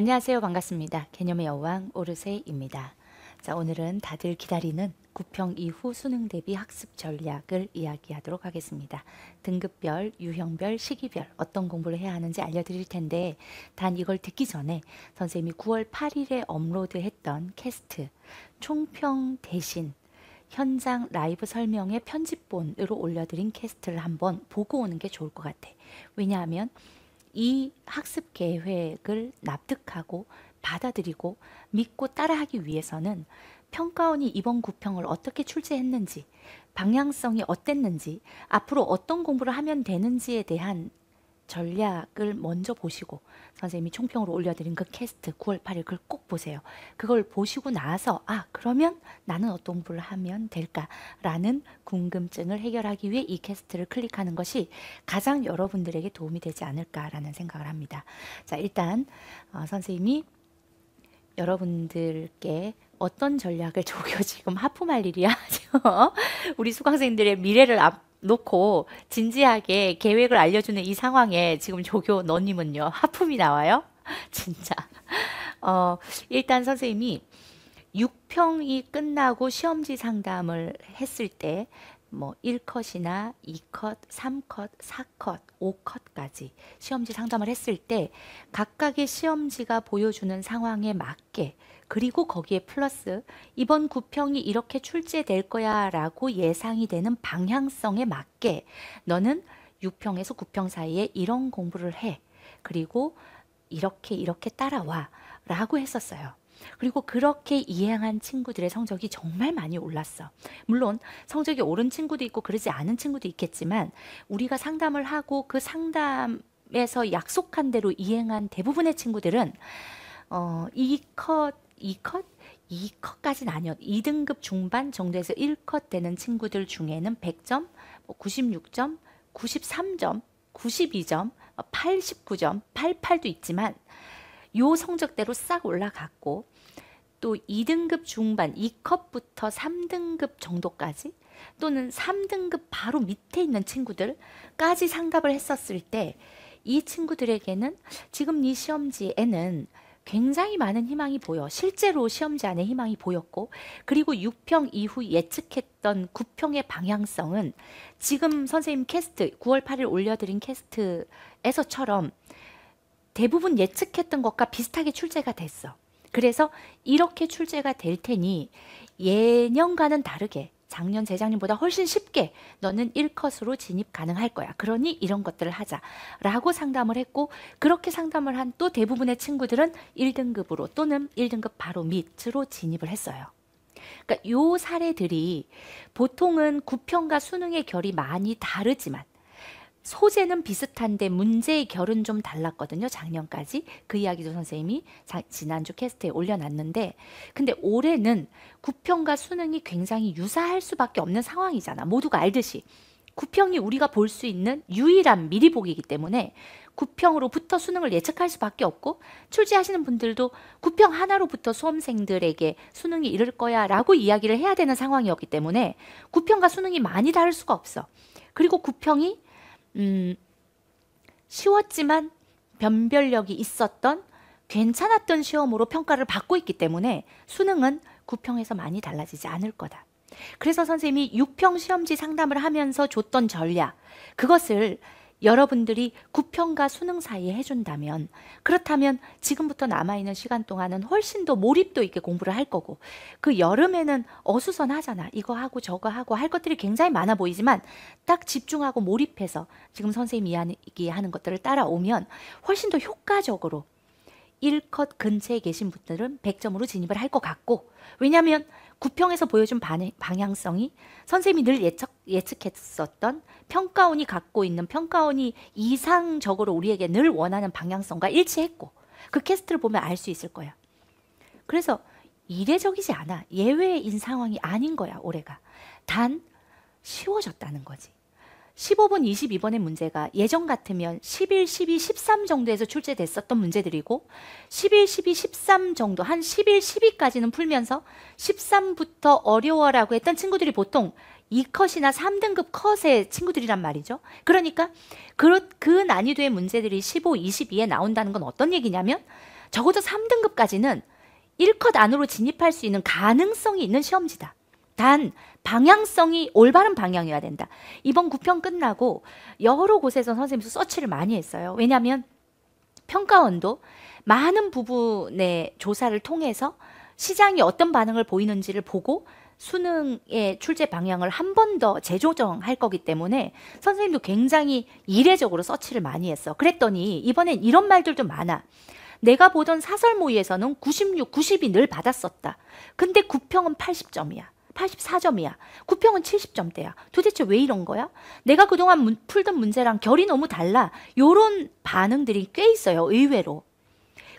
안녕하세요. 반갑습니다. 개념의 여왕 오르세입니다. 자, 오늘은 다들 기다리는 구평 이후 수능 대비 학습 전략을 이야기하도록 하겠습니다. 등급별, 유형별, 시기별 어떤 공부를 해야 하는지 알려드릴 텐데 단 이걸 듣기 전에 선생님이 9월 8일에 업로드했던 캐스트 총평 대신 현장 라이브 설명의 편집본으로 올려드린 캐스트를 한번 보고 오는 게 좋을 것 같아. 왜냐하면 이 학습 계획을 납득하고 받아들이고 믿고 따라하기 위해서는 평가원이 이번 구평을 어떻게 출제했는지, 방향성이 어땠는지, 앞으로 어떤 공부를 하면 되는지에 대한 전략을 먼저 보시고 선생님이 총평으로 올려드린 그 캐스트 9월 8일 그걸 꼭 보세요. 그걸 보시고 나서 아 그러면 나는 어떤 공부를 하면 될까라는 궁금증을 해결하기 위해 이 캐스트를 클릭하는 것이 가장 여러분들에게 도움이 되지 않을까라는 생각을 합니다. 자 일단 어, 선생님이 여러분들께 어떤 전략을 조교 지금 하품할 일이야. 우리 수강생들의 미래를 앞 놓고 진지하게 계획을 알려주는 이 상황에 지금 조교 너님은요 하품이 나와요. 진짜. 어, 일단 선생님이 6평이 끝나고 시험지 상담을 했을 때뭐 1컷이나 2컷, 3컷, 4컷, 5컷까지 시험지 상담을 했을 때 각각의 시험지가 보여주는 상황에 맞게 그리고 거기에 플러스 이번 구평이 이렇게 출제될 거야 라고 예상이 되는 방향성에 맞게 너는 6평에서 9평 사이에 이런 공부를 해. 그리고 이렇게 이렇게 따라와 라고 했었어요. 그리고 그렇게 이행한 친구들의 성적이 정말 많이 올랐어. 물론 성적이 오른 친구도 있고 그러지 않은 친구도 있겠지만 우리가 상담을 하고 그 상담에서 약속한 대로 이행한 대부분의 친구들은 어, 이컷이컷 2컷까지는 아니었. 2등급 중반 정도에서 1컷 되는 친구들 중에는 100점, 96점, 93점, 92점, 89점, 88도 있지만 요 성적대로 싹 올라갔고 또 2등급 중반 2컵부터 3등급 정도까지 또는 3등급 바로 밑에 있는 친구들까지 상담을 했었을 때 이 친구들에게는 지금 이 시험지에는 굉장히 많은 희망이 보여 실제로 시험지 안에 희망이 보였고 그리고 6평 이후 예측했던 9평의 방향성은 지금 선생님 캐스트 9월 8일 올려드린 캐스트에서처럼 대부분 예측했던 것과 비슷하게 출제가 됐어. 그래서 이렇게 출제가 될 테니 예년과는 다르게 작년, 재작년보다 훨씬 쉽게 너는 1컷으로 진입 가능할 거야. 그러니 이런 것들을 하자. 라고 상담을 했고, 그렇게 상담을 한 또 대부분의 친구들은 1등급으로 또는 1등급 바로 밑으로 진입을 했어요. 그러니까 요 사례들이 보통은 구평과 수능의 결이 많이 다르지만 소재는 비슷한데 문제의 결은 좀 달랐거든요. 작년까지 그 이야기도 선생님이 자, 지난주 캐스트에 올려놨는데 근데 올해는 구평과 수능이 굉장히 유사할 수밖에 없는 상황이잖아. 모두가 알듯이 구평이 우리가 볼 수 있는 유일한 미리 보기이기 때문에 구평으로부터 수능을 예측할 수밖에 없고 출제하시는 분들도 구평 하나로부터 수험생들에게 수능이 이를 거야 라고 이야기를 해야 되는 상황이었기 때문에 구평과 수능이 많이 다를 수가 없어. 그리고 구평이 음, 쉬웠지만 변별력이 있었던 괜찮았던 시험으로 평가를 받고 있기 때문에 수능은 9평에서 많이 달라지지 않을 거다. 그래서 선생님이 6평 시험지 상담을 하면서 줬던 전략, 그것을 여러분들이 구평과 수능 사이에 해준다면 그렇다면 지금부터 남아있는 시간 동안은 훨씬 더 몰입도 있게 공부를 할 거고 그 여름에는 어수선하잖아 이거 하고 저거 하고 할 것들이 굉장히 많아 보이지만 딱 집중하고 몰입해서 지금 선생님이 이기하는 것들을 따라오면 훨씬 더 효과적으로 1컷 근처에 계신 분들은 100점으로 진입을 할 것 같고 왜냐하면 구평에서 보여준 반의, 방향성이 선생님이 늘 예측, 예측했었던 평가원이 갖고 있는 평가원이 이상적으로 우리에게 늘 원하는 방향성과 일치했고 그 캐스트를 보면 알 수 있을 거야. 그래서 이례적이지 않아. 예외인 상황이 아닌 거야, 올해가. 단 쉬워졌다는 거지. 15번, 22번의 문제가 예전 같으면 11, 12, 13 정도에서 출제됐었던 문제들이고 11, 12, 13 정도 한 11, 12까지는 풀면서 13부터 어려워라고 했던 친구들이 보통 2컷이나 3등급 컷의 친구들이란 말이죠. 그러니까 그, 그 난이도의 문제들이 15, 22에 나온다는 건 어떤 얘기냐면 적어도 3등급까지는 1컷 안으로 진입할 수 있는 가능성이 있는 시험지다. 단 방향성이 올바른 방향이어야 된다. 이번 구평 끝나고 여러 곳에서 선생님이 서치를 많이 했어요. 왜냐하면 평가원도 많은 부분의 조사를 통해서 시장이 어떤 반응을 보이는지를 보고 수능의 출제 방향을 한 번 더 재조정할 거기 때문에 선생님도 굉장히 이례적으로 서치를 많이 했어. 그랬더니 이번엔 이런 말들도 많아. 내가 보던 사설 모의에서는 96, 90이 늘 받았었다. 근데 9평은 80점이야. 84점이야. 구평은 70점대야. 도대체 왜 이런 거야? 내가 그동안 문, 풀던 문제랑 결이 너무 달라. 요런 반응들이 꽤 있어요. 의외로.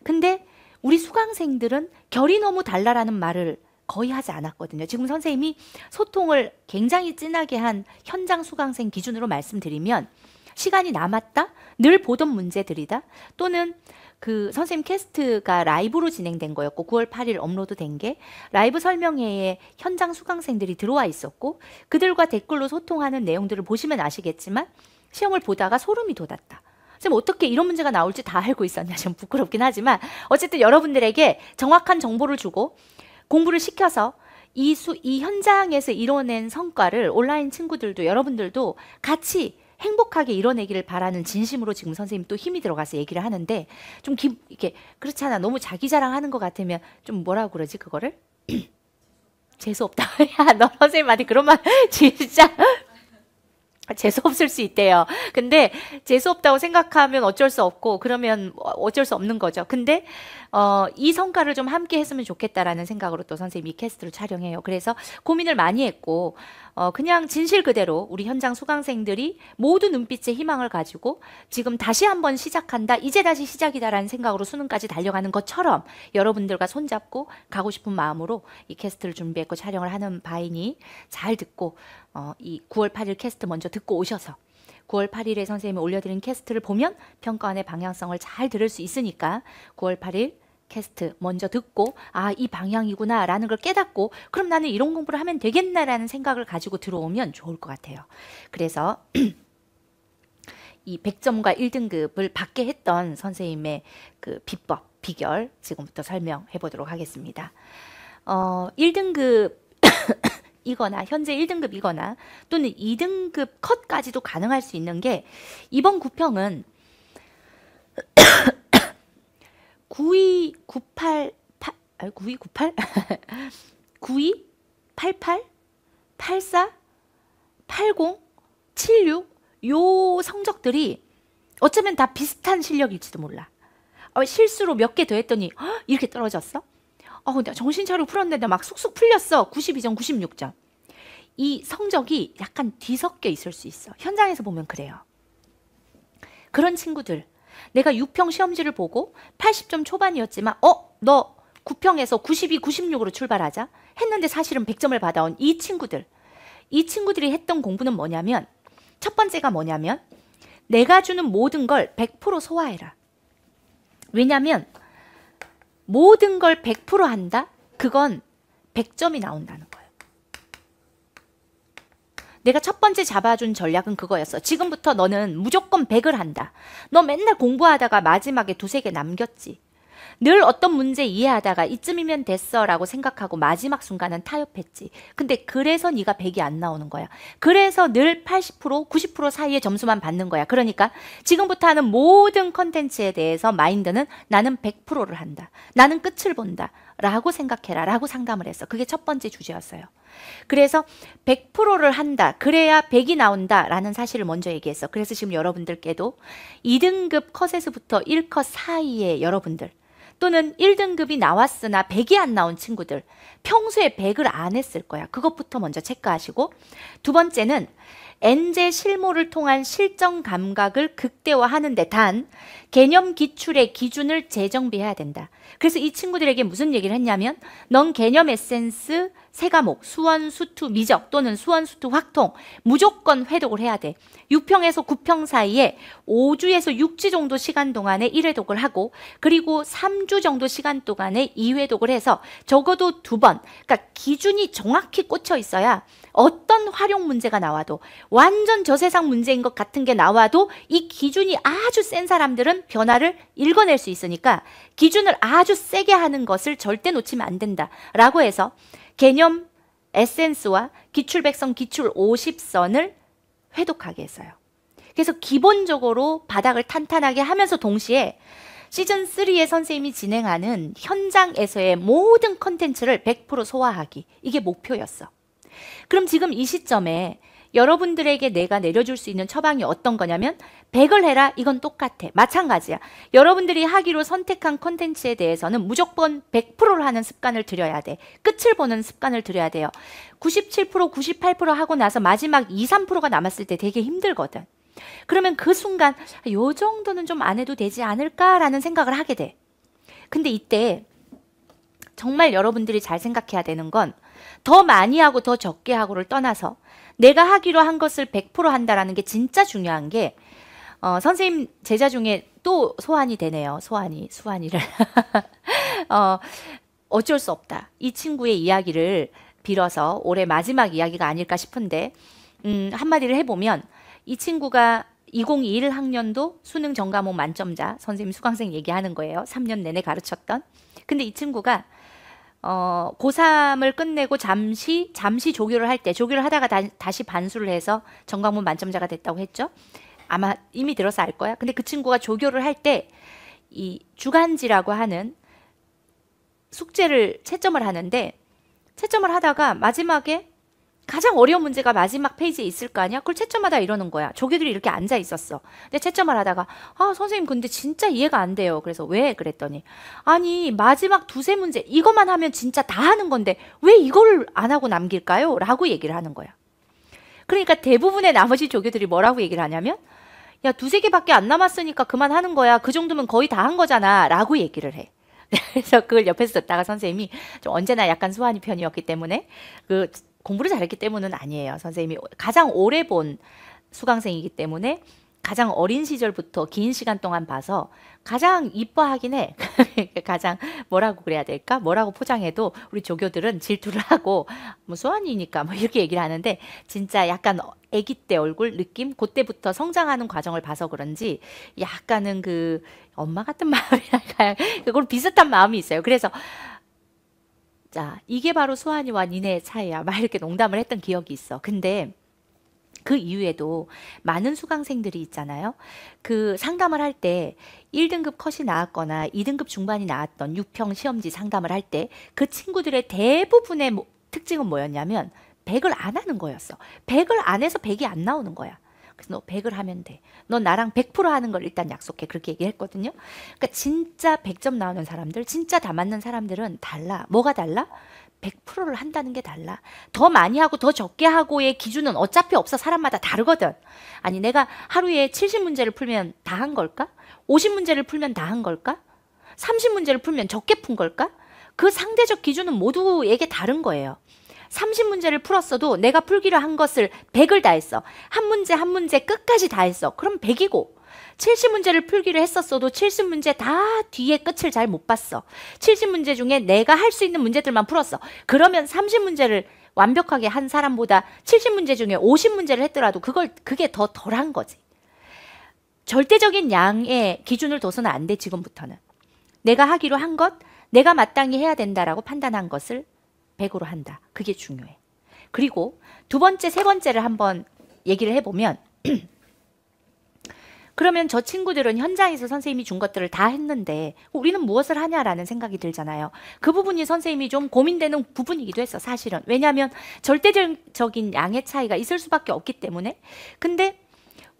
근데 우리 수강생들은 결이 너무 달라라는 말을 거의 하지 않았거든요. 지금 선생님이 소통을 굉장히 진하게 한 현장 수강생 기준으로 말씀드리면 시간이 남았다? 늘 보던 문제들이다? 또는 그 선생님 캐스트가 라이브로 진행된 거였고 9월 8일 업로드 된 게 라이브 설명회에 현장 수강생들이 들어와 있었고 그들과 댓글로 소통하는 내용들을 보시면 아시겠지만 시험을 보다가 소름이 돋았다. 지금 어떻게 이런 문제가 나올지 다 알고 있었냐 좀 부끄럽긴 하지만 어쨌든 여러분들에게 정확한 정보를 주고 공부를 시켜서 이, 수, 이 현장에서 이뤄낸 성과를 온라인 친구들도 여러분들도 같이 행복하게 이뤄내기를 바라는 진심으로 지금 선생님 또 힘이 들어가서 얘기를 하는데 좀 기, 이렇게 그렇지않아 너무 자기 자랑하는 것 같으면 좀 뭐라고 그러지 그거를 재수 없다 야 너 선생님한테 그런 말 진짜 재수 없을 수 있대요. 근데 재수 없다고 생각하면 어쩔 수 없고 그러면 어, 어쩔 수 없는 거죠. 근데 어, 이 성과를 좀 함께 했으면 좋겠다라는 생각으로 또 선생님이 캐스트를 촬영해요. 그래서 고민을 많이 했고 어, 그냥 진실 그대로 우리 현장 수강생들이 모두 눈빛에 희망을 가지고 지금 다시 한번 시작한다. 이제 다시 시작이다라는 생각으로 수능까지 달려가는 것처럼 여러분들과 손잡고 가고 싶은 마음으로 이 캐스트를 준비했고 촬영을 하는 바이니 잘 듣고 어, 이 9월 8일 캐스트 먼저 듣고 오셔서 9월 8일에 선생님이 올려드린 캐스트를 보면 평가원의 방향성을 잘 들을 수 있으니까 9월 8일 캐스트 먼저 듣고 아 이 방향이구나 라는 걸 깨닫고 그럼 나는 이런 공부를 하면 되겠나라는 생각을 가지고 들어오면 좋을 것 같아요. 그래서 이 100점과 1등급을 받게 했던 선생님의 그 비법, 비결 지금부터 설명해 보도록 하겠습니다. 어, 1등급 이거나 현재 1등급이거나 또는 2등급 컷까지도 가능할 수 있는 게 이번 구평은 9298 8 아니 9298 9288 84 80 76 요 성적들이 어쩌면 다 비슷한 실력일지도 몰라. 어, 실수로 몇 개 더 했더니 헉, 이렇게 떨어졌어? 어, 나 정신 차려 풀었는데 막 쑥쑥 풀렸어. 92점, 96점. 이 성적이 약간 뒤섞여 있을 수 있어. 현장에서 보면 그래요. 그런 친구들. 내가 6평 시험지를 보고 80점 초반이었지만 어? 너 9평에서 92, 96으로 출발하자. 했는데 사실은 100점을 받아온 이 친구들. 이 친구들이 했던 공부는 뭐냐면 첫 번째가 뭐냐면 내가 주는 모든 걸 100% 소화해라. 왜냐면 모든 걸 100% 한다? 그건 100점이 나온다는 거예요. 내가 첫 번째 잡아준 전략은 그거였어. 지금부터 너는 무조건 100을 한다. 너 맨날 공부하다가 마지막에 두세 개 남겼지. 늘 어떤 문제 이해하다가 이쯤이면 됐어라고 생각하고 마지막 순간은 타협했지. 근데 그래서 네가 100이 안 나오는 거야. 그래서 늘 80%, 90% 사이의 점수만 받는 거야. 그러니까 지금부터 하는 모든 컨텐츠에 대해서 마인드는 나는 100%를 한다. 나는 끝을 본다. 라고 생각해라. 라고 상담을 했어. 그게 첫 번째 주제였어요. 그래서 100%를 한다. 그래야 100이 나온다. 라는 사실을 먼저 얘기했어. 그래서 지금 여러분들께도 2등급 컷에서부터 1컷 사이에 여러분들 또는 1등급이 나왔으나 100이 안 나온 친구들 평소에 100을 안 했을 거야. 그것부터 먼저 체크하시고 두 번째는 엔제 실무를 통한 실정 감각을 극대화하는데 단 개념 기출의 기준을 재정비해야 된다. 그래서 이 친구들에게 무슨 얘기를 했냐면 넌 개념 에센스 세 과목 수원 수투 미적 또는 수원 수투 확통 무조건 회독을 해야 돼. 6평에서 9평 사이에 5주에서 6주 정도 시간 동안에 1회독을 하고 그리고 3주 정도 시간 동안에 2회독을 해서 적어도 두 번. 그러니까 기준이 정확히 꽂혀 있어야 어떤 활용 문제가 나와도 완전 저세상 문제인 것 같은 게 나와도 이 기준이 아주 센 사람들은 변화를 읽어낼 수 있으니까 기준을 아주 세게 하는 것을 절대 놓치면 안 된다라고 해서 개념 에센스와 기출백성 기출 50선을 회독하게 했어요. 그래서 기본적으로 바닥을 탄탄하게 하면서 동시에 시즌3의 선생님이 진행하는 현장에서의 모든 컨텐츠를 100% 소화하기. 이게 목표였어. 그럼 지금 이 시점에 여러분들에게 내가 내려줄 수 있는 처방이 어떤 거냐면 100을 해라 이건 똑같아 마찬가지야 여러분들이 하기로 선택한 컨텐츠에 대해서는 무조건 100%를 하는 습관을 들여야 돼 끝을 보는 습관을 들여야 돼요 97% 98% 하고 나서 마지막 2, 3%가 남았을 때 되게 힘들거든 그러면 그 순간 요 정도는 좀 안 해도 되지 않을까라는 생각을 하게 돼 근데 이때 정말 여러분들이 잘 생각해야 되는 건더 많이 하고 더 적게 하고를 떠나서 내가 하기로 한 것을 100% 한다라는 게 진짜 중요한 게 어, 선생님 제자 중에 또 소환이 되네요. 소환이 수환이를 어, 어쩔 수 없다. 이 친구의 이야기를 빌어서 올해 마지막 이야기가 아닐까 싶은데 음, 한마디를 해보면 이 친구가 2021 학년도 수능 전과목 만점자 선생님 수강생 얘기하는 거예요. 3년 내내 가르쳤던. 근데 이 친구가 어, 고3을 끝내고 잠시, 잠시 조교를 할 때, 조교를 하다가 다, 시 반수를 해서 전광문 만점자가 됐다고 했죠. 아마 이미 들어서 알 거야. 근데 그 친구가 조교를 할 때, 이 주간지라고 하는 숙제를 채점을 하는데, 채점을 하다가 마지막에 가장 어려운 문제가 마지막 페이지에 있을 거 아니야? 그걸 채점하다 이러는 거야. 조교들이 이렇게 앉아 있었어. 근데 채점을 하다가 아 선생님 근데 진짜 이해가 안 돼요. 그래서 왜? 그랬더니 아니 마지막 두세 문제 이것만 하면 진짜 다 하는 건데 왜 이걸 안 하고 남길까요? 라고 얘기를 하는 거야. 그러니까 대부분의 나머지 조교들이 뭐라고 얘기를 하냐면 야 두세 개밖에 안 남았으니까 그만 하는 거야. 그 정도면 거의 다 한 거잖아. 라고 얘기를 해. 그래서 그걸 옆에서 듣다가 선생님이 좀 언제나 약간 소환이 편이었기 때문에 그 공부를 잘했기 때문은 아니에요. 선생님이 가장 오래 본 수강생이기 때문에 가장 어린 시절부터 긴 시간 동안 봐서 가장 이뻐하긴 해. 가장 뭐라고 그래야 될까? 뭐라고 포장해도 우리 조교들은 질투를 하고 뭐 소환이니까 뭐 이렇게 얘기를 하는데 진짜 약간 아기 때 얼굴 느낌 그때부터 성장하는 과정을 봐서 그런지 약간은 그 엄마 같은 마음이랄까요? 그걸 비슷한 마음이 있어요. 그래서 자, 이게 바로 수환이와 니네의 차이야. 막 이렇게 농담을 했던 기억이 있어. 근데 그 이후에도 많은 수강생들이 있잖아요. 그 상담을 할 때 1등급 컷이 나왔거나 2등급 중반이 나왔던 6평 시험지 상담을 할 때 그 친구들의 대부분의 특징은 뭐였냐면 100을 안 하는 거였어. 100을 안 해서 100이 안 나오는 거야. 그래서 너 100을 하면 돼. 너 나랑 100% 하는 걸 일단 약속해. 그렇게 얘기했거든요. 그러니까 진짜 100점 나오는 사람들, 진짜 다 맞는 사람들은 달라. 뭐가 달라? 100%를 한다는 게 달라. 더 많이 하고 더 적게 하고의 기준은 어차피 없어. 사람마다 다르거든. 아니, 내가 하루에 70문제를 풀면 다 한 걸까? 50문제를 풀면 다 한 걸까? 30문제를 풀면 적게 푼 걸까? 그 상대적 기준은 모두에게 다른 거예요. 30문제를 풀었어도 내가 풀기로 한 것을 100을 다 했어. 한 문제 한 문제 끝까지 다 했어. 그럼 100이고 70문제를 풀기로 했었어도 70문제 다 뒤에 끝을 잘 못 봤어. 70문제 중에 내가 할 수 있는 문제들만 풀었어. 그러면 30문제를 완벽하게 한 사람보다 70문제 중에 50문제를 했더라도 그걸 그게 더 덜한 거지. 절대적인 양의 기준을 둬서는 안 돼, 지금부터는. 내가 하기로 한 것, 내가 마땅히 해야 된다라고 판단한 것을 100으로 한다. 그게 중요해. 그리고 두 번째, 세 번째를 한번 얘기를 해보면 그러면 저 친구들은 현장에서 선생님이 준 것들을 다 했는데 우리는 무엇을 하냐라는 생각이 들잖아요. 그 부분이 선생님이 좀 고민되는 부분이기도 했어, 사실은. 왜냐하면 절대적인 양의 차이가 있을 수밖에 없기 때문에. 근데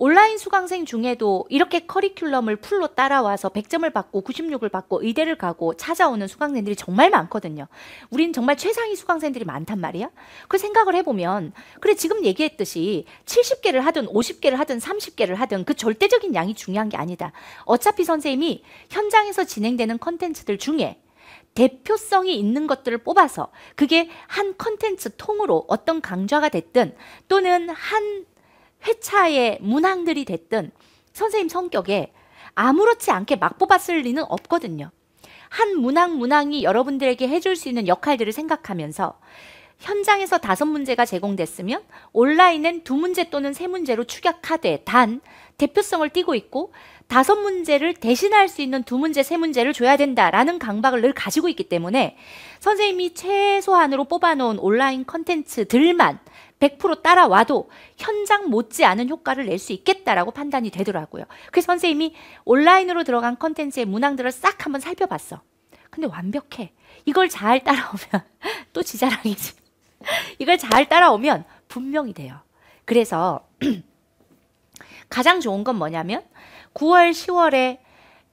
온라인 수강생 중에도 이렇게 커리큘럼을 풀로 따라와서 100점을 받고 96을 받고 의대를 가고 찾아오는 수강생들이 정말 많거든요. 우린 정말 최상위 수강생들이 많단 말이야. 그 생각을 해보면 그래 지금 얘기했듯이 70개를 하든 50개를 하든 30개를 하든 그 절대적인 양이 중요한 게 아니다. 어차피 선생님이 현장에서 진행되는 컨텐츠들 중에 대표성이 있는 것들을 뽑아서 그게 한 컨텐츠 통으로 어떤 강좌가 됐든 또는 한 회차의 문항들이 됐든 선생님 성격에 아무렇지 않게 막 뽑았을 리는 없거든요. 한 문항 문항이 여러분들에게 해줄 수 있는 역할들을 생각하면서 현장에서 다섯 문제가 제공됐으면 온라인엔 두 문제 또는 세 문제로 축약하되 단 대표성을 띠고 있고 다섯 문제를 대신할 수 있는 두 문제, 세 문제를 줘야 된다라는 강박을 늘 가지고 있기 때문에 선생님이 최소한으로 뽑아놓은 온라인 컨텐츠들만 100% 따라와도 현장 못지않은 효과를 낼 수 있겠다라고 판단이 되더라고요. 그래서 선생님이 온라인으로 들어간 컨텐츠의 문항들을 싹 한번 살펴봤어. 근데 완벽해. 이걸 잘 따라오면 또 지자랑이지. 이걸 잘 따라오면 분명히 돼요. 그래서 가장 좋은 건 뭐냐면 9월, 10월에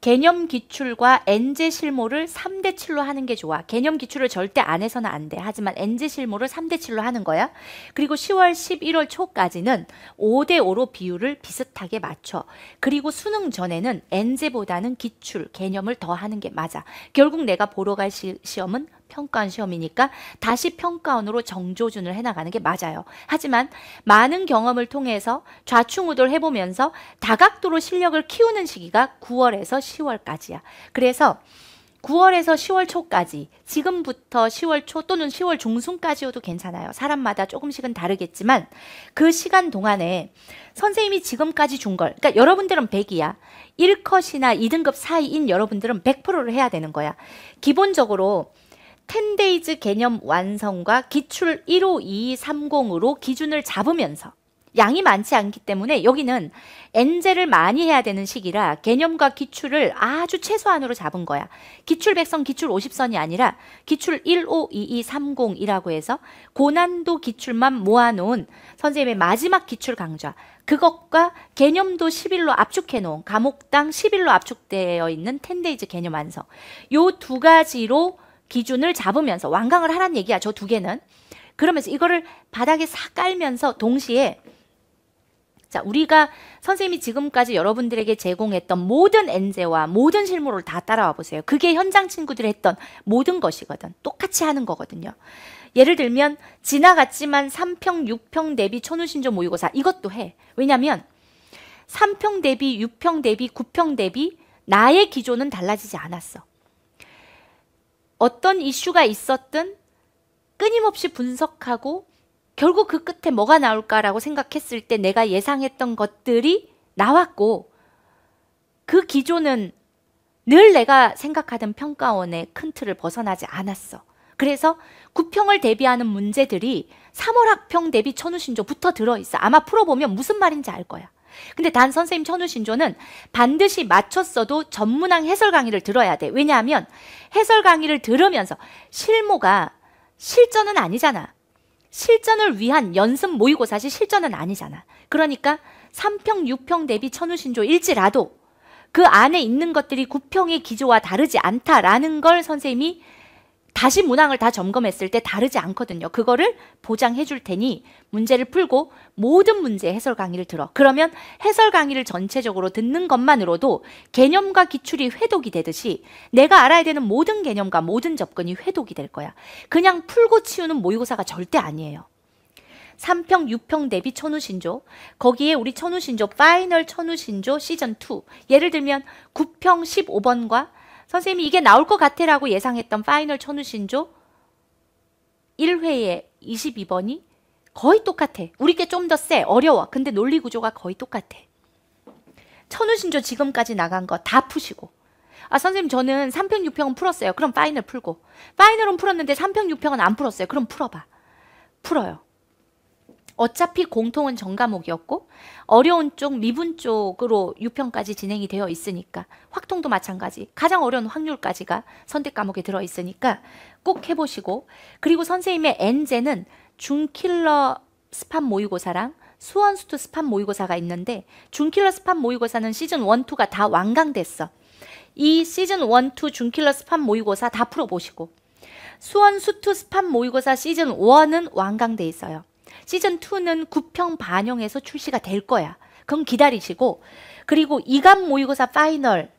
개념 기출과 엔제 실모를 3대 7로 하는 게 좋아. 개념 기출을 절대 안 해서는 안 돼. 하지만 엔제 실모를 3대 7로 하는 거야. 그리고 10월, 11월 초까지는 5대 5로 비율을 비슷하게 맞춰. 그리고 수능 전에는 엔제보다는 기출, 개념을 더 하는 게 맞아. 결국 내가 보러 갈 시, 시험은 평가원 시험이니까 다시 평가원으로 정조준을 해나가는 게 맞아요. 하지만 많은 경험을 통해서 좌충우돌 해보면서 다각도로 실력을 키우는 시기가 9월에서 10월까지야. 그래서 9월에서 10월 초까지 지금부터 10월 초 또는 10월 중순까지여도 괜찮아요. 사람마다 조금씩은 다르겠지만 그 시간 동안에 선생님이 지금까지 준 걸 그러니까 여러분들은 100이야. 1컷이나 2등급 사이인 여러분들은 100%를 해야 되는 거야. 기본적으로 10데이즈 개념 완성과 기출 15230으로 기준을 잡으면서 양이 많지 않기 때문에 여기는 엔제를 많이 해야 되는 시기라 개념과 기출을 아주 최소한으로 잡은 거야. 기출 100선, 기출 50선이 아니라 기출 152230이라고 해서 고난도 기출만 모아놓은 선생님의 마지막 기출 강좌. 그것과 개념도 10일로 압축해 놓은 감옥당 10일로 압축되어 있는 텐데이즈 개념 완성. 요 두 가지로 기준을 잡으면서 완강을 하란 얘기야. 저 두 개는. 그러면서 이거를 바닥에 싹 깔면서 동시에 자, 우리가 선생님이 지금까지 여러분들에게 제공했던 모든 엔제와 모든 실무를 다 따라와 보세요. 그게 현장 친구들이 했던 모든 것이거든. 똑같이 하는 거거든요. 예를 들면 지나갔지만 3평, 6평 대비 천우신조 모의고사 이것도 해. 왜냐면 3평 대비, 6평 대비, 9평 대비 나의 기조는 달라지지 않았어. 어떤 이슈가 있었든 끊임없이 분석하고 결국 그 끝에 뭐가 나올까라고 생각했을 때 내가 예상했던 것들이 나왔고 그 기조는 늘 내가 생각하던 평가원의 큰 틀을 벗어나지 않았어. 그래서 구평을 대비하는 문제들이 3월 학평 대비 천우신조부터 들어있어. 아마 풀어보면 무슨 말인지 알 거야. 근데 단 선생님 천우신조는 반드시 맞췄어도 전문항 해설 강의를 들어야 돼. 왜냐하면 해설 강의를 들으면서 실무가 실전은 아니잖아. 실전을 위한 연습 모의고사시 실전은 아니잖아. 그러니까 3평, 6평 대비 천우신조 일지라도 그 안에 있는 것들이 9평의 기조와 다르지 않다라는 걸 선생님이 다시 문항을 다 점검했을 때 다르지 않거든요. 그거를 보장해 줄 테니 문제를 풀고 모든 문제 해설 강의를 들어. 그러면 해설 강의를 전체적으로 듣는 것만으로도 개념과 기출이 회독이 되듯이 내가 알아야 되는 모든 개념과 모든 접근이 회독이 될 거야. 그냥 풀고 치우는 모의고사가 절대 아니에요. 3평, 6평 대비 천우신조 거기에 우리 천우신조 파이널 천우신조 시즌2 예를 들면 9평 15번과 선생님이 이게 나올 것 같애라고 예상했던 파이널 천우신조 1회에 22번이 거의 똑같아. 우리께 좀더 세. 어려워. 근데 논리 구조가 거의 똑같아. 천우신조 지금까지 나간 거 다 푸시고. 아, 선생님, 저는 3평, 6평은 풀었어요. 그럼 파이널 풀고. 파이널은 풀었는데 3평, 6평은 안 풀었어요. 그럼 풀어봐. 풀어요. 어차피 공통은 전과목이었고 어려운 쪽 미분 쪽으로 6편까지 진행이 되어 있으니까 확통도 마찬가지 가장 어려운 확률까지가 선택 과목에 들어 있으니까 꼭 해보시고 그리고 선생님의 엔제는 중킬러 스팟 모의고사랑 수원수트 스팟 모의고사가 있는데 중킬러 스팟 모의고사는 시즌 1, 2가 다 완강됐어. 이 시즌 1, 2 중킬러 스팟 모의고사 다 풀어보시고 수원수트 스팟 모의고사 시즌 1은 완강돼 있어요. 시즌 2는 구평 반영해서 출시가 될 거야. 그럼 기다리시고 그리고 이감 모의고사 파이널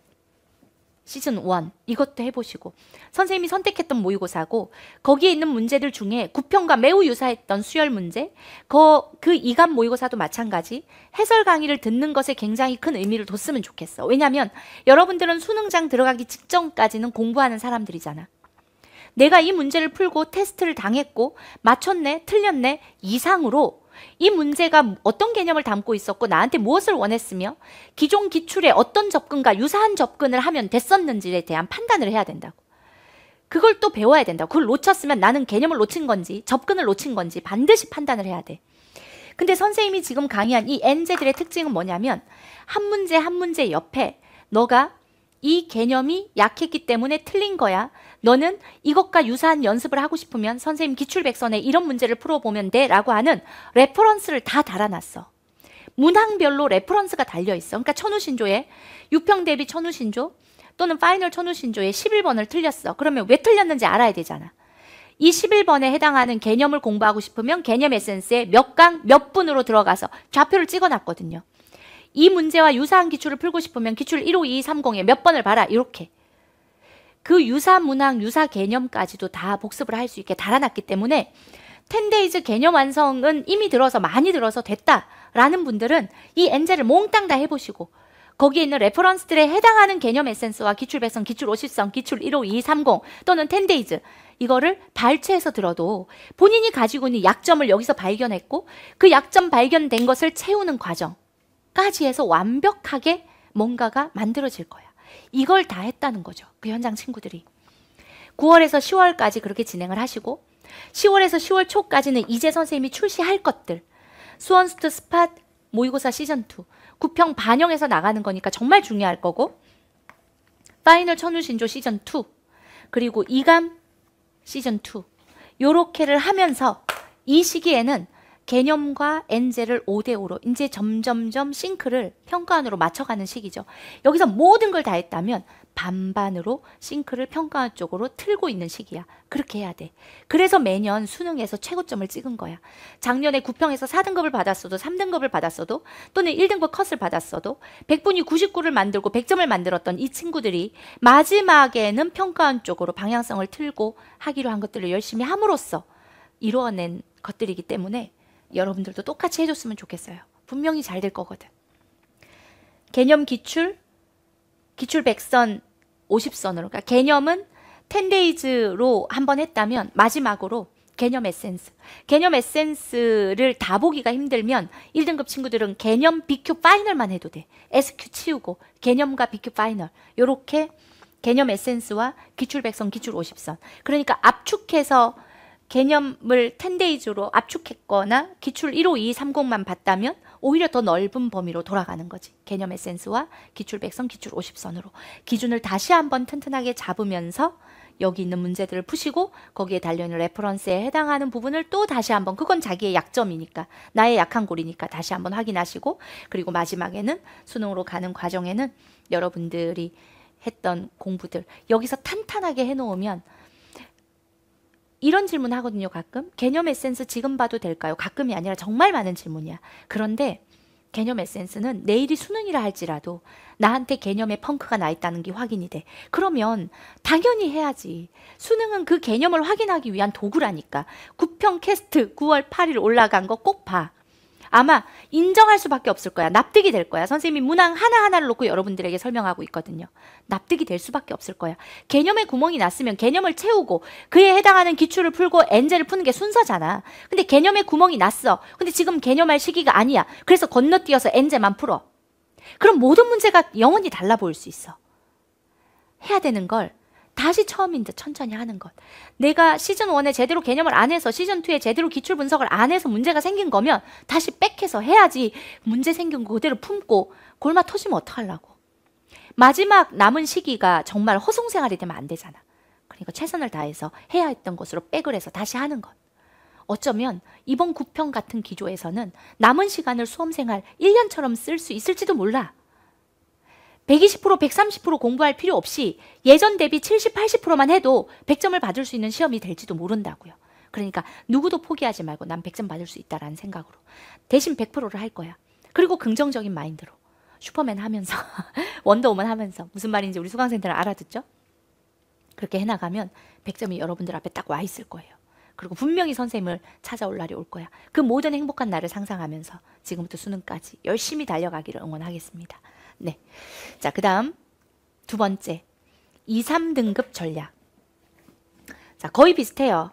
시즌 1 이것도 해보시고 선생님이 선택했던 모의고사고 거기에 있는 문제들 중에 구평과 매우 유사했던 수열 문제 그, 그 이감 모의고사도 마찬가지 해설 강의를 듣는 것에 굉장히 큰 의미를 뒀으면 좋겠어 왜냐하면 여러분들은 수능장 들어가기 직전까지는 공부하는 사람들이잖아 내가 이 문제를 풀고 테스트를 당했고 맞췄네, 틀렸네 이상으로 이 문제가 어떤 개념을 담고 있었고 나한테 무엇을 원했으며 기존 기출에 어떤 접근과 유사한 접근을 하면 됐었는지에 대한 판단을 해야 된다고. 그걸 또 배워야 된다고. 그걸 놓쳤으면 나는 개념을 놓친 건지 접근을 놓친 건지 반드시 판단을 해야 돼. 근데 선생님이 지금 강의한 이 엔제들의 특징은 뭐냐면 한 문제 한 문제 옆에 너가 이 개념이 약했기 때문에 틀린 거야. 너는 이것과 유사한 연습을 하고 싶으면 선생님 기출백선에 이런 문제를 풀어보면 돼 라고 하는 레퍼런스를 다 달아놨어. 문항별로 레퍼런스가 달려있어. 그러니까 천우신조에 육평 대비 천우신조 또는 파이널 천우신조에 11번을 틀렸어. 그러면 왜 틀렸는지 알아야 되잖아. 이 11번에 해당하는 개념을 공부하고 싶으면 개념 에센스에 몇 강, 몇 분으로 들어가서 좌표를 찍어놨거든요. 이 문제와 유사한 기출을 풀고 싶으면 기출 15230에 몇 번을 봐라. 이렇게. 그 유사 문항, 유사 개념까지도 다 복습을 할 수 있게 달아놨기 때문에 텐데이즈 개념 완성은 이미 들어서 많이 들어서 됐다라는 분들은 이 엔젤을 몽땅 다 해보시고 거기에 있는 레퍼런스들에 해당하는 개념 에센스와 기출 배성 기출 오십성, 기출 1호 230 또는 텐데이즈 이거를 발췌해서 들어도 본인이 가지고 있는 약점을 여기서 발견했고 그 약점 발견된 것을 채우는 과정까지 해서 완벽하게 뭔가가 만들어질 거야. 이걸 다 했다는 거죠. 그 현장 친구들이. 9월에서 10월까지 그렇게 진행을 하시고 10월에서 10월 초까지는 이제 선생님이 출시할 것들 수원스트 스팟 모의고사 시즌2 구평 반영해서 나가는 거니까 정말 중요할 거고 파이널 천우신조 시즌2 그리고 이감 시즌2 요렇게를 하면서 이 시기에는 개념과 엔젤을 5대5로 이제 점점점 싱크를 평가원으로 맞춰가는 시기죠. 여기서 모든 걸 다 했다면 반반으로 싱크를 평가원 쪽으로 틀고 있는 시기야. 그렇게 해야 돼. 그래서 매년 수능에서 최고점을 찍은 거야. 작년에 구평에서 4등급을 받았어도 3등급을 받았어도 또는 1등급 컷을 받았어도 100분이 99를 만들고 100점을 만들었던 이 친구들이 마지막에는 평가원 쪽으로 방향성을 틀고 하기로 한 것들을 열심히 함으로써 이루어낸 것들이기 때문에 여러분들도 똑같이 해줬으면 좋겠어요. 분명히 잘 될 거거든. 개념 기출, 기출 100선, 50선으로. 그러니까 개념은 10데이즈로 한 번 했다면 마지막으로 개념 에센스. 개념 에센스를 다 보기가 힘들면 1등급 친구들은 개념 BQ 파이널만 해도 돼. SQ 치우고 개념과 BQ 파이널. 요렇게 개념 에센스와 기출 100선, 기출 50선. 그러니까 압축해서 개념을 텐데이즈로 압축했거나 기출 1호 2 30만 봤다면 오히려 더 넓은 범위로 돌아가는 거지. 개념 에센스와 기출 100선, 기출 50선으로 기준을 다시 한번 튼튼하게 잡으면서 여기 있는 문제들을 푸시고 거기에 달려있는 레퍼런스에 해당하는 부분을 또 다시 한번 그건 자기의 약점이니까 나의 약한 골이니까 다시 한번 확인하시고 그리고 마지막에는 수능으로 가는 과정에는 여러분들이 했던 공부들 여기서 탄탄하게 해놓으면 이런 질문 하거든요, 가끔. 개념 에센스 지금 봐도 될까요? 가끔이 아니라 정말 많은 질문이야. 그런데 개념 에센스는 내일이 수능이라 할지라도 나한테 개념의 펑크가 나 있다는 게 확인이 돼. 그러면 당연히 해야지. 수능은 그 개념을 확인하기 위한 도구라니까. 구평 캐스트 9월 8일 올라간 거 꼭 봐. 아마 인정할 수밖에 없을 거야. 납득이 될 거야. 선생님이 문항 하나하나를 놓고 여러분들에게 설명하고 있거든요. 납득이 될 수밖에 없을 거야. 개념의 구멍이 났으면 개념을 채우고 그에 해당하는 기출을 풀고 엔젤을 푸는 게 순서잖아. 근데 개념의 구멍이 났어. 근데 지금 개념할 시기가 아니야. 그래서 건너뛰어서 엔젤만 풀어. 그럼 모든 문제가 영원히 달라 보일 수 있어. 해야 되는 걸 다시 처음인데 천천히 하는 것. 내가 시즌 1에 제대로 개념을 안 해서 시즌 2에 제대로 기출 분석을 안 해서 문제가 생긴 거면 다시 백해서 해야지 문제 생긴 거 그대로 품고 골마 터지면 어떡하려고. 마지막 남은 시기가 정말 허송생활이 되면 안 되잖아. 그러니까 최선을 다해서 해야 했던 것으로 백을 해서 다시 하는 것. 어쩌면 이번 구평 같은 기조에서는 남은 시간을 수험생활 1년처럼 쓸 수 있을지도 몰라. 120% 130% 공부할 필요 없이 예전 대비 70, 80%만 해도 100점을 받을 수 있는 시험이 될지도 모른다고요. 그러니까 누구도 포기하지 말고 난 100점 받을 수 있다라는 생각으로 대신 100%를 할 거야. 그리고 긍정적인 마인드로 슈퍼맨 하면서 원더우먼 하면서 무슨 말인지 우리 수강생들은 알아듣죠? 그렇게 해나가면 100점이 여러분들 앞에 딱 와 있을 거예요. 그리고 분명히 선생님을 찾아올 날이 올 거야. 그 모든 행복한 날을 상상하면서 지금부터 수능까지 열심히 달려가기를 응원하겠습니다. 네. 자, 그 다음 두 번째 2, 3등급 전략. 자, 거의 비슷해요.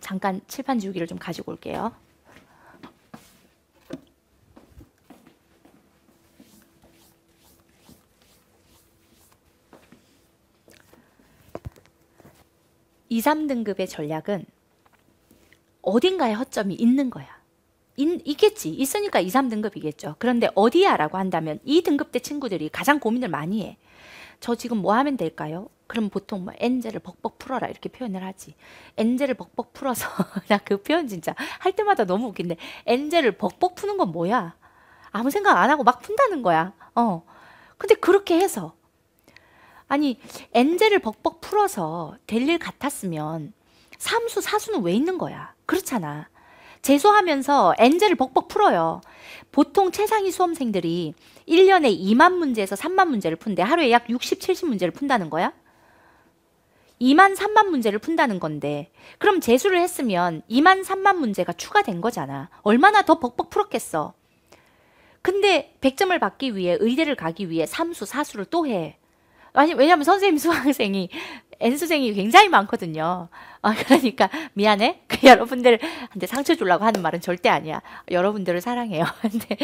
잠깐 칠판 지우기를 좀 가지고 올게요. 2, 3등급의 전략은 어딘가에 허점이 있는 거야. 있겠지. 있으니까 2, 3등급이겠죠. 그런데 어디야? 라고 한다면 이등급대 친구들이 가장 고민을 많이 해. 저 지금 뭐 하면 될까요? 그럼 보통 뭐 엔젤을 벅벅 풀어라 이렇게 표현을 하지. 엔젤을 벅벅 풀어서 나 그 표현 진짜 할 때마다 너무 웃긴데 엔젤을 벅벅 푸는 건 뭐야? 아무 생각 안 하고 막 푼다는 거야. 어. 근데 그렇게 해서 아니 엔젤을 벅벅 풀어서 될 일 같았으면 삼수 사수는 왜 있는 거야? 그렇잖아. 재수하면서 엔젤을 벅벅 풀어요. 보통 최상위 수험생들이 1년에 2만 문제에서 3만 문제를 푼대 하루에 약 60, 70문제를 푼다는 거야? 2만 3만 문제를 푼다는 건데 그럼 재수를 했으면 2만 3만 문제가 추가된 거잖아. 얼마나 더 벅벅 풀었겠어. 근데 100점을 받기 위해 의대를 가기 위해 3수4수를또 해. 아니 왜냐면 선생님 수강생이 N수생이 굉장히 많거든요. 아, 그러니까 미안해. 그 여러분들한테 상처 주려고 하는 말은 절대 아니야. 여러분들을 사랑해요. 근데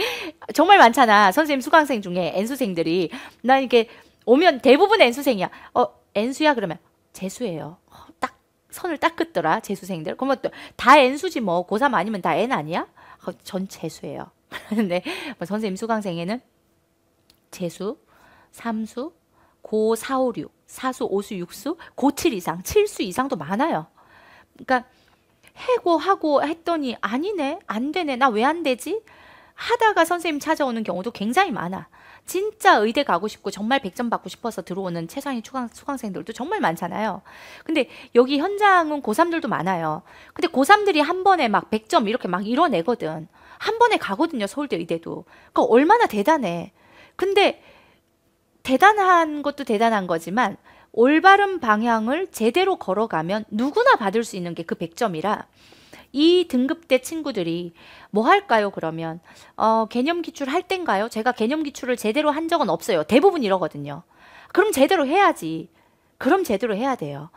정말 많잖아. 선생님 수강생 중에 N수생들이 나 이게 오면 대부분 N수생이야. 어, N수야 그러면 재수예요. 딱 선을 딱 긋더라. 재수생들. 그러면 또다 N수지 뭐 고3 아니면 다 N 아니야? 어, 전 재수예요. 그런데 뭐 선생님 수강생에는 재수, 삼수, 고, 4 5 6, 4수5수6수 고, 7 이상, 7수 이상도 많아요. 그러니까 해고하고 했더니 아니네, 안 되네, 나 왜 안 되지? 하다가 선생님 찾아오는 경우도 굉장히 많아. 진짜 의대 가고 싶고 정말 100점 받고 싶어서 들어오는 최상위 수강, 수강생들도 정말 많잖아요. 근데 여기 현장은 고3들도 많아요. 근데 고3들이 한 번에 막 100점 이렇게 막 이뤄내거든. 한 번에 가거든요, 서울대 의대도. 그러니까 얼마나 대단해. 근데 대단한 것도 대단한 거지만 올바른 방향을 제대로 걸어가면 누구나 받을 수 있는 게 그 100점이라 이 등급대 친구들이 뭐 할까요 그러면 어, 개념 기출 할 땐가요? 제가 개념 기출을 제대로 한 적은 없어요. 대부분 이러거든요. 그럼 제대로 해야지. 그럼 제대로 해야 돼요.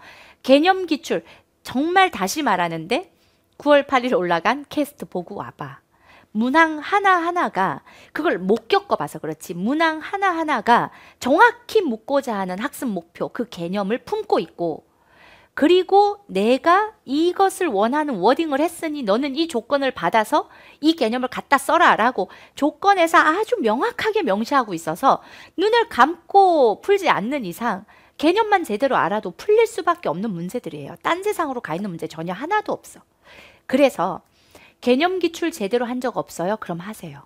개념 기출 정말 다시 말하는데 9월 8일 올라간 캐스트 보고 와봐. 문항 하나하나가 그걸 못 겪어봐서 그렇지 문항 하나하나가 정확히 묻고자 하는 학습 목표 그 개념을 품고 있고 그리고 내가 이것을 원하는 워딩을 했으니 너는 이 조건을 받아서 이 개념을 갖다 써라 라고 조건에서 아주 명확하게 명시하고 있어서 눈을 감고 풀지 않는 이상 개념만 제대로 알아도 풀릴 수밖에 없는 문제들이에요. 딴 세상으로 가 있는 문제 전혀 하나도 없어. 그래서 개념 기출 제대로 한 적 없어요? 그럼 하세요.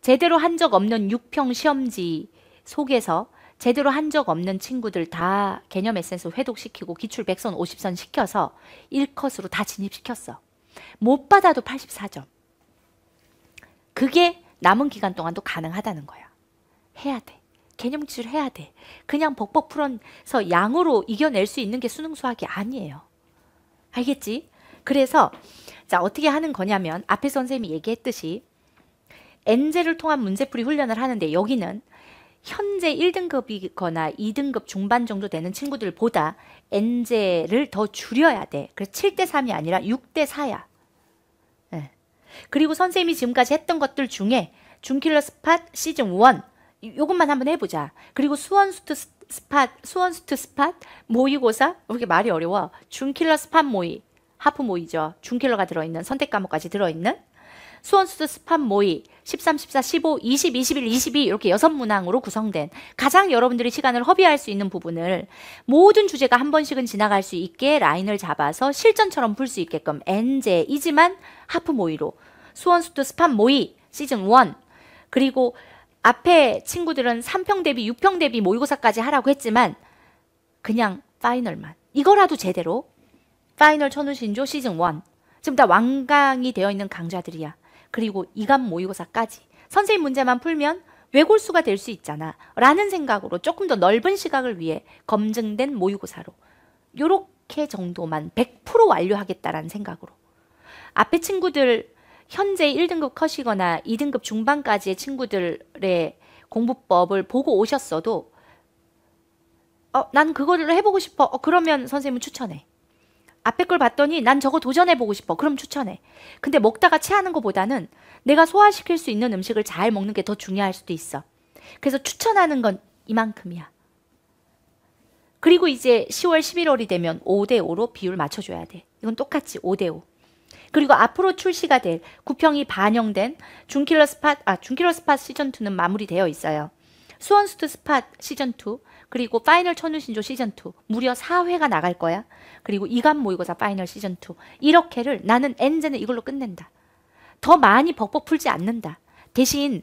제대로 한 적 없는 6평 시험지 속에서 제대로 한 적 없는 친구들 다 개념 에센스 회독시키고 기출 100선 50선 시켜서 1컷으로 다 진입시켰어. 못 받아도 84점. 그게 남은 기간 동안도 가능하다는 거야. 해야 돼. 개념 기출 해야 돼. 그냥 벅벅 풀어서 양으로 이겨낼 수 있는 게 수능 수학이 아니에요. 알겠지? 그래서 자, 어떻게 하는 거냐면 앞에 선생님이 얘기했듯이 엔젤을 통한 문제풀이 훈련을 하는데 여기는 현재 1등급이거나 2등급 중반 정도 되는 친구들보다 엔젤을 더 줄여야 돼. 그래서 7대 3이 아니라 6대 4야. 네. 예. 그리고 선생님이 지금까지 했던 것들 중에 중킬러 스팟 시즌 1 요것만 한번 해보자. 그리고 수원수트 스팟, 수원수트 스팟, 모의고사 왜 이렇게 말이 어려워. 중킬러 스팟 모의, 하프 모이죠 중킬러가 들어있는 선택 과목까지 들어있는 수원수드 스팟 모의 13, 14, 15, 20, 21, 22 이렇게 여섯 문항으로 구성된 가장 여러분들이 시간을 허비할 수 있는 부분을 모든 주제가 한 번씩은 지나갈 수 있게 라인을 잡아서 실전처럼 풀 수 있게끔 엔제이지만 하프 모의로 수원수드 스팟 모의 시즌 1 그리고 앞에 친구들은 3평 대비 6평 대비 모의고사까지 하라고 했지만 그냥 파이널만 이거라도 제대로 파이널 천우신조 시즌 1 지금 다 완강이 되어 있는 강좌들이야. 그리고 이감 모의고사까지 선생님 문제만 풀면 외골수가 될 수 있잖아 라는 생각으로 조금 더 넓은 시각을 위해 검증된 모의고사로 요렇게 정도만 100% 완료하겠다라는 생각으로 앞에 친구들 현재 1등급 컷이거나 2등급 중반까지의 친구들의 공부법을 보고 오셨어도 어, 난 그거를 해보고 싶어. 어, 그러면 선생님은 추천해. 앞에 걸 봤더니 난 저거 도전해보고 싶어. 그럼 추천해. 근데 먹다가 체하는 것보다는 내가 소화시킬 수 있는 음식을 잘 먹는 게 더 중요할 수도 있어. 그래서 추천하는 건 이만큼이야. 그리고 이제 10월, 11월이 되면 5대5로 비율 맞춰줘야 돼. 이건 똑같이 5대5. 그리고 앞으로 출시가 될 구평이 반영된 중킬러 스팟, 아, 중킬러 스팟 시즌2는 마무리되어 있어요. 수원수트 스팟 시즌2, 그리고 파이널 천운 신조 시즌 2 무려 4회가 나갈 거야. 그리고 이간 모의고사 파이널 시즌 2 이렇게를 나는 엔제는 이걸로 끝낸다. 더 많이 벅벅 풀지 않는다. 대신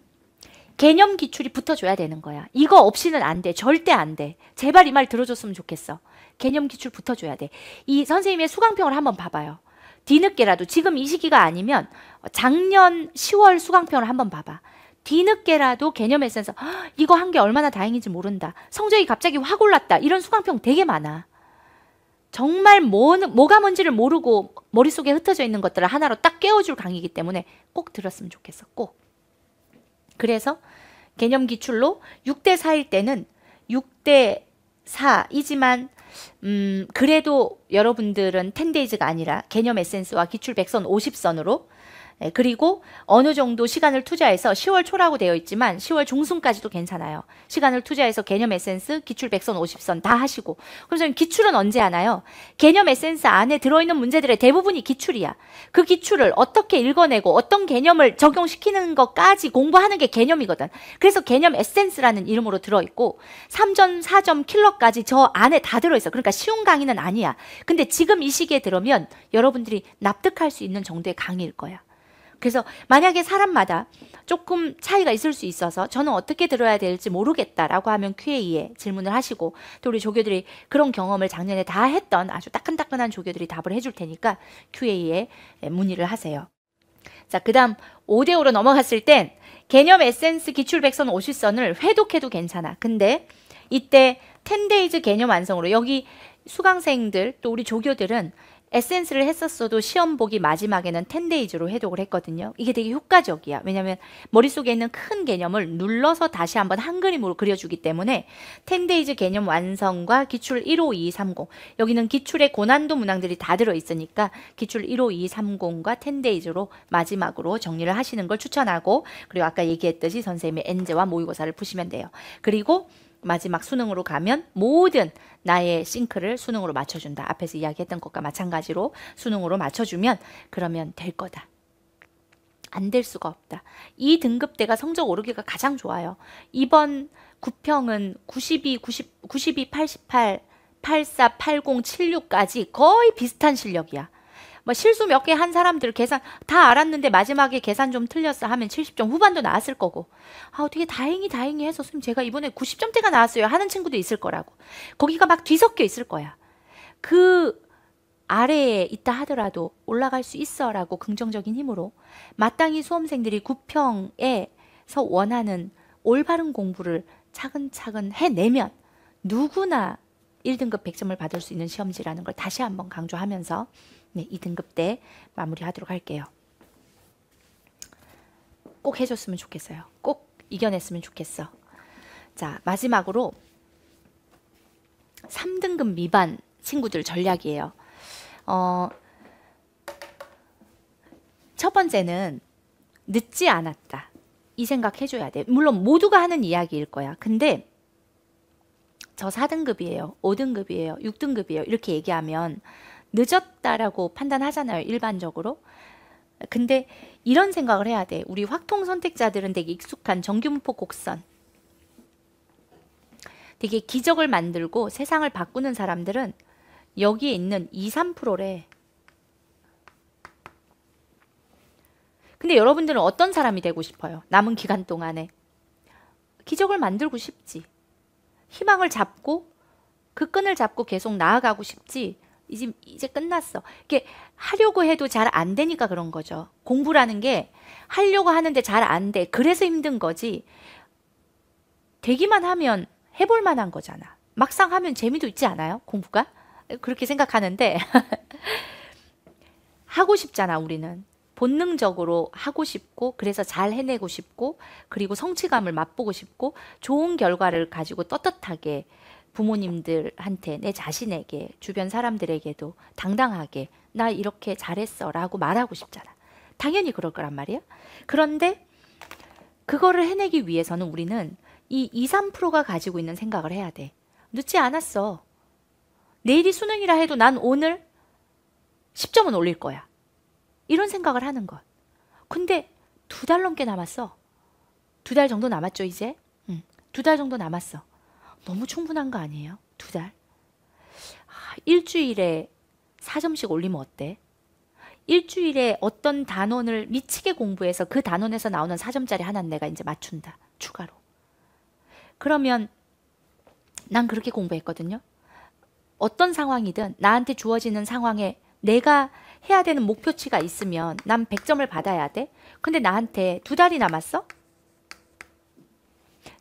개념 기출이 붙어줘야 되는 거야. 이거 없이는 안 돼. 절대 안 돼. 제발 이 말 들어줬으면 좋겠어. 개념 기출 붙어줘야 돼. 이 선생님의 수강평을 한번 봐봐요. 뒤늦게라도 지금 이 시기가 아니면 작년 10월 수강평을 한번 봐봐. 뒤늦게라도 개념 에센서 이거 한 게 얼마나 다행인지 모른다. 성적이 갑자기 확 올랐다. 이런 수강평 되게 많아. 정말 뭐, 뭐가 뭔지를 모르고 머릿속에 흩어져 있는 것들을 하나로 딱 깨워줄 강의이기 때문에 꼭 들었으면 좋겠어. 꼭. 그래서 개념 기출로 6대 4일 때는 6대 4이지만 음, 그래도 여러분들은 텐데이즈가 아니라 개념 에센스와 기출 백선 50선으로 예, 그리고 어느 정도 시간을 투자해서 10월 초라고 되어 있지만 10월 중순까지도 괜찮아요. 시간을 투자해서 개념 에센스, 기출 100선, 50선 다 하시고. 그럼 저 기출은 언제 하나요? 개념 에센스 안에 들어있는 문제들의 대부분이 기출이야. 그 기출을 어떻게 읽어내고 어떤 개념을 적용시키는 것까지 공부하는 게 개념이거든. 그래서 개념 에센스라는 이름으로 들어있고 3점, 4점, 킬러까지 저 안에 다 들어있어. 그러니까 쉬운 강의는 아니야. 근데 지금 이 시기에 들으면 여러분들이 납득할 수 있는 정도의 강의일 거야. 그래서 만약에 사람마다 조금 차이가 있을 수 있어서 저는 어떻게 들어야 될지 모르겠다라고 하면 Q&A에 질문을 하시고 또 우리 조교들이 그런 경험을 작년에 다 했던 아주 따끈따끈한 조교들이 답을 해줄 테니까 Q&A에 문의를 하세요. 자, 그 다음 5대5로 넘어갔을 땐 개념 에센스 기출 백선 50선을 회독해도 괜찮아. 근데 이때 텐데이즈 개념 완성으로 여기 수강생들 또 우리 조교들은 에센스를 했었어도 시험 보기 마지막에는 텐데이즈로 해독을 했거든요. 이게 되게 효과적이야. 왜냐하면 머릿속에 있는 큰 개념을 눌러서 다시 한번 한 그림으로 그려주기 때문에 텐데이즈 개념 완성과 기출 15230 여기는 기출의 고난도 문항들이 다 들어있으니까 기출 15230과 텐데이즈로 마지막으로 정리를 하시는 걸 추천하고 그리고 아까 얘기했듯이 선생님의 엔제와 모의고사를 푸시면 돼요. 그리고 마지막 수능으로 가면 모든 나의 싱크를 수능으로 맞춰준다. 앞에서 이야기했던 것과 마찬가지로 수능으로 맞춰주면 그러면 될 거다. 안 될 수가 없다. 이 등급대가 성적 오르기가 가장 좋아요. 이번 9평은 92, 90, 92, 88, 84, 80, 76까지 거의 비슷한 실력이야. 뭐 실수 몇 개 한 사람들 계산 다 알았는데 마지막에 계산 좀 틀렸어 하면 70점 후반도 나왔을 거고 아 어떻게 다행히 다행히 해서 선생님 제가 이번에 90점대가 나왔어요 하는 친구도 있을 거라고 거기가 막 뒤섞여 있을 거야 그 아래에 있다 하더라도 올라갈 수 있어라고 긍정적인 힘으로 마땅히 수험생들이 구평에서 원하는 올바른 공부를 차근차근 해내면 누구나 1등급 100점을 받을 수 있는 시험지라는 걸 다시 한번 강조하면서 네, 2등급 때 마무리하도록 할게요. 꼭 해줬으면 좋겠어요. 꼭 이겨냈으면 좋겠어. 자, 마지막으로 3등급 미반 친구들 전략이에요. 어, 첫 번째는 늦지 않았다. 이 생각 해줘야 돼. 물론 모두가 하는 이야기일 거야. 근데 저 4등급이에요. 5등급이에요. 6등급이에요. 이렇게 얘기하면 늦었다라고 판단하잖아요, 일반적으로. 근데 이런 생각을 해야 돼. 우리 확통 선택자들은 되게 익숙한 정규문포 곡선. 되게 기적을 만들고 세상을 바꾸는 사람들은 여기에 있는 2, 3%래. 근데 여러분들은 어떤 사람이 되고 싶어요? 남은 기간 동안에. 기적을 만들고 싶지. 희망을 잡고 그 끈을 잡고 계속 나아가고 싶지. 이제 이제 끝났어. 이렇게 하려고 해도 잘 안 되니까 그런 거죠. 공부라는 게 하려고 하는데 잘 안 돼. 그래서 힘든 거지. 되기만 하면 해볼 만한 거잖아. 막상 하면 재미도 있지 않아요? 공부가? 그렇게 생각하는데 하고 싶잖아, 우리는. 본능적으로 하고 싶고 그래서 잘 해내고 싶고 그리고 성취감을 맛보고 싶고 좋은 결과를 가지고 떳떳하게 부모님들한테 내 자신에게 주변 사람들에게도 당당하게 나 이렇게 잘했어 라고 말하고 싶잖아. 당연히 그럴 거란 말이야. 그런데 그거를 해내기 위해서는 우리는 이 2, 3%가 가지고 있는 생각을 해야 돼. 늦지 않았어. 내일이 수능이라 해도 난 오늘 10점은 올릴 거야. 이런 생각을 하는 것. 근데 두 달 넘게 남았어. 두 달 정도 남았죠, 이제? 응. 두 달 정도 남았어. 너무 충분한 거 아니에요? 두 달? 아, 일주일에 4점씩 올리면 어때? 일주일에 어떤 단원을 미치게 공부해서 그 단원에서 나오는 4점짜리 하나 는 내가 이제 맞춘다. 추가로. 그러면 난 그렇게 공부했거든요. 어떤 상황이든 나한테 주어지는 상황에 내가 해야 되는 목표치가 있으면 난 100점을 받아야 돼. 근데 나한테 두 달이 남았어?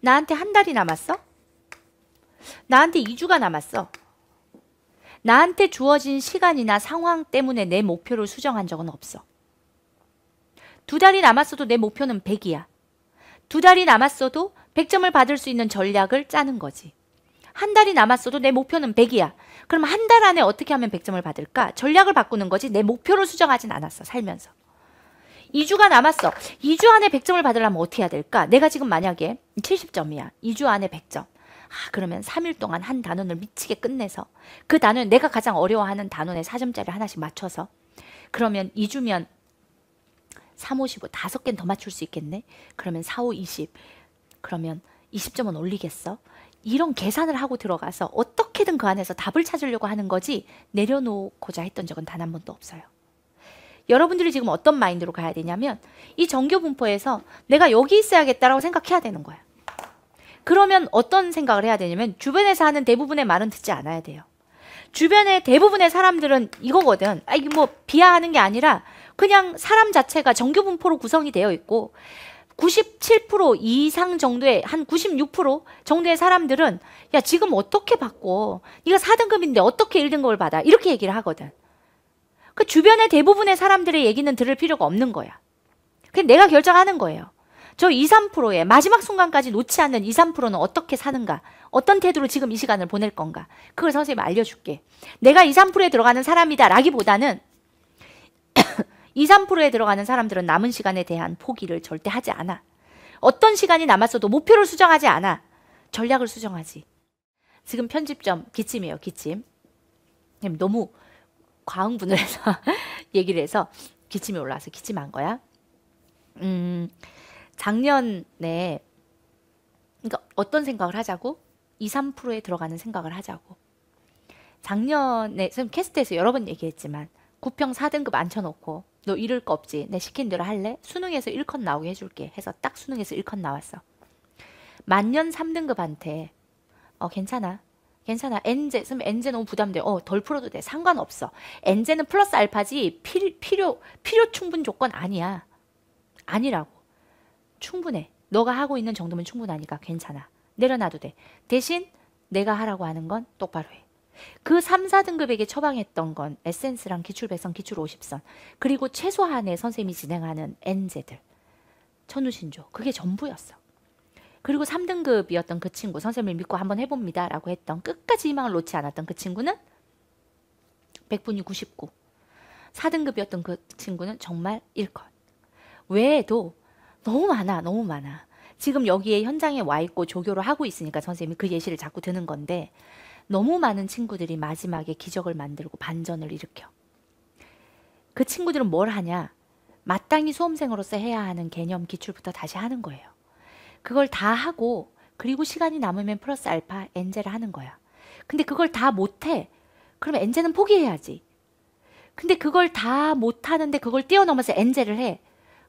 나한테 한 달이 남았어? 나한테 2주가 남았어. 나한테 주어진 시간이나 상황 때문에 내 목표를 수정한 적은 없어. 두 달이 남았어도 내 목표는 100이야. 두 달이 남았어도 100점을 받을 수 있는 전략을 짜는 거지. 한 달이 남았어도 내 목표는 100이야. 그럼 한 달 안에 어떻게 하면 100점을 받을까? 전략을 바꾸는 거지 내 목표를 수정하진 않았어, 살면서. 2주가 남았어. 2주 안에 100점을 받으려면 어떻게 해야 될까? 내가 지금 만약에 70점이야. 2주 안에 100점. 아, 그러면 3일 동안 한 단원을 미치게 끝내서 그 단원 내가 가장 어려워하는 단원에 4점짜리 하나씩 맞춰서 그러면 2주면 3, 5, 15 다섯 개는 더 맞출 수 있겠네. 그러면 4, 5, 20 그러면 20점은 올리겠어. 이런 계산을 하고 들어가서 어떻게든 그 안에서 답을 찾으려고 하는 거지 내려놓고자 했던 적은 단 한 번도 없어요. 여러분들이 지금 어떤 마인드로 가야 되냐면 이 정교 분포에서 내가 여기 있어야겠다라고 생각해야 되는 거예요 그러면 어떤 생각을 해야 되냐면 주변에서 하는 대부분의 말은 듣지 않아야 돼요. 주변의 대부분의 사람들은 이거거든. 아, 이게 뭐 비하하는 게 아니라 그냥 사람 자체가 정규 분포로 구성이 되어 있고 97% 이상 정도의 한 96% 정도의 사람들은 야 지금 어떻게 받고 네가 4등급인데 어떻게 1등급을 받아 이렇게 얘기를 하거든. 그 주변의 대부분의 사람들의 얘기는 들을 필요가 없는 거야. 그냥 내가 결정하는 거예요. 저 2, 3%의 마지막 순간까지 놓지 않는 2, 3%는 어떻게 사는가? 어떤 태도로 지금 이 시간을 보낼 건가? 그걸 선생님 알려줄게. 내가 2, 3%에 들어가는 사람이다 라기보다는 2, 3%에 들어가는 사람들은 남은 시간에 대한 포기를 절대 하지 않아. 어떤 시간이 남았어도 목표를 수정하지 않아. 전략을 수정하지. 지금 편집점 기침이에요, 기침. 너무 과흥분을 해서 얘기를 해서 기침이 올라와서 기침한 거야. 음, 작년에 그러니까 어떤 생각을 하자고? 2, 3%에 들어가는 생각을 하자고. 작년에 선 캐스트에서 여러 번 얘기했지만 구평 4등급 앉혀놓고 너 이럴 거 없지. 내 시킨 대로 할래? 수능에서 1컷 나오게 해줄게. 해서 딱 수능에서 1컷 나왔어. 만년 3등급한테 어 괜찮아. 괜찮아. 엔제, 선 엔제 너무 부담돼. 어, 덜 풀어도 돼. 상관없어. 엔제는 플러스 알파지 필, 필요, 필요 충분 조건 아니야. 아니라고. 충분해. 너가 하고 있는 정도면 충분하니까 괜찮아. 내려놔도 돼. 대신 내가 하라고 하는 건 똑바로 해. 그 3, 4등급에게 처방했던 건 에센스랑 기출배선, 기출50선, 그리고 최소한의 선생님이 진행하는 엔제들, 천우신조, 그게 전부였어. 그리고 3등급이었던 그 친구, 선생님을 믿고 한번 해봅니다. 라고 했던 끝까지 희망을 놓지 않았던 그 친구는 100분이 99. 4등급이었던 그 친구는 정말 1컷. 외에도 너무 많아, 너무 많아. 지금 여기에 현장에 와 있고 조교를 하고 있으니까 선생님이 그 예시를 자꾸 드는 건데 너무 많은 친구들이 마지막에 기적을 만들고 반전을 일으켜. 그 친구들은 뭘 하냐? 마땅히 수험생으로서 해야 하는 개념 기출부터 다시 하는 거예요. 그걸 다 하고 그리고 시간이 남으면 플러스 알파 엔젤 을 하는 거야. 근데 그걸 다 못해. 그럼 엔젤은 포기해야지. 근데 그걸 다 못하는데 그걸 뛰어넘어서 엔젤을 해.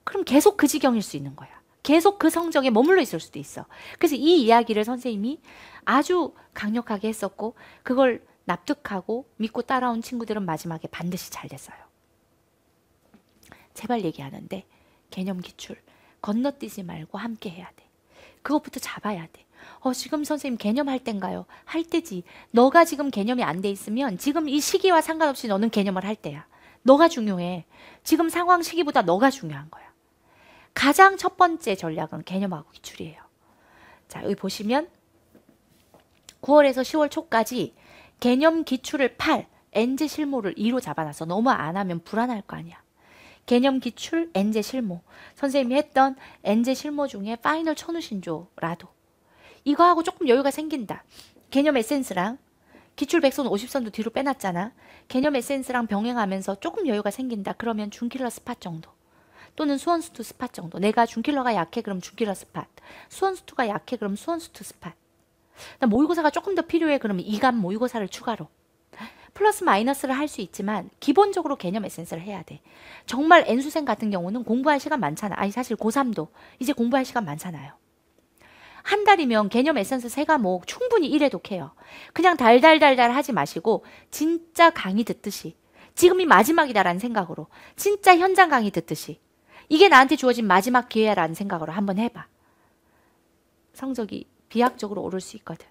그럼 계속 그 지경일 수 있는 거야. 계속 그성적에 머물러 있을 수도 있어. 그래서 이 이야기를 선생님이 아주 강력하게 했었고 그걸 납득하고 믿고 따라온 친구들은 마지막에 반드시 잘 됐어요. 제발 얘기하는데 개념 기출 건너뛰지 말고 함께 해야 돼. 그것부터 잡아야 돼. 어, 지금 선생님 개념 할땐가요할 때지. 너가 지금 개념이 안 돼 있으면 지금 이 시기와 상관없이 너는 개념을 할 때야. 너가 중요해. 지금 상황 시기보다 너가 중요한 거야. 가장 첫 번째 전략은 개념하고 기출이에요. 자, 여기 보시면 9월에서 10월 초까지 개념 기출을 8, 엔제 실무를 2로 잡아놔서 너무 안 하면 불안할 거 아니야. 개념 기출, 엔제 실무 선생님이 했던 엔제 실무 중에 파이널 천우신조라도. 이거하고 조금 여유가 생긴다. 개념 에센스랑 기출 100선 50선도 뒤로 빼놨잖아. 개념 에센스랑 병행하면서 조금 여유가 생긴다. 그러면 중킬러 스팟 정도. 또는 수원수 투 스팟 정도. 내가 중킬러가 약해 그럼 중킬러 스팟. 수원수 투가 약해 그럼 수원수 투 스팟. 모의고사가 조금 더 필요해 그러면 이감 모의고사를 추가로. 플러스 마이너스를 할 수 있지만 기본적으로 개념 에센스를 해야 돼. 정말 N수생 같은 경우는 공부할 시간 많잖아. 아니 사실 고3도 이제 공부할 시간 많잖아요. 한 달이면 개념 에센스 세 과목 충분히 1회 독해요. 그냥 달달달달 하지 마시고 진짜 강의 듣듯이 지금이 마지막이다라는 생각으로 진짜 현장 강의 듣듯이 이게 나한테 주어진 마지막 기회라는 생각으로 한번 해봐. 성적이 비약적으로 오를 수 있거든.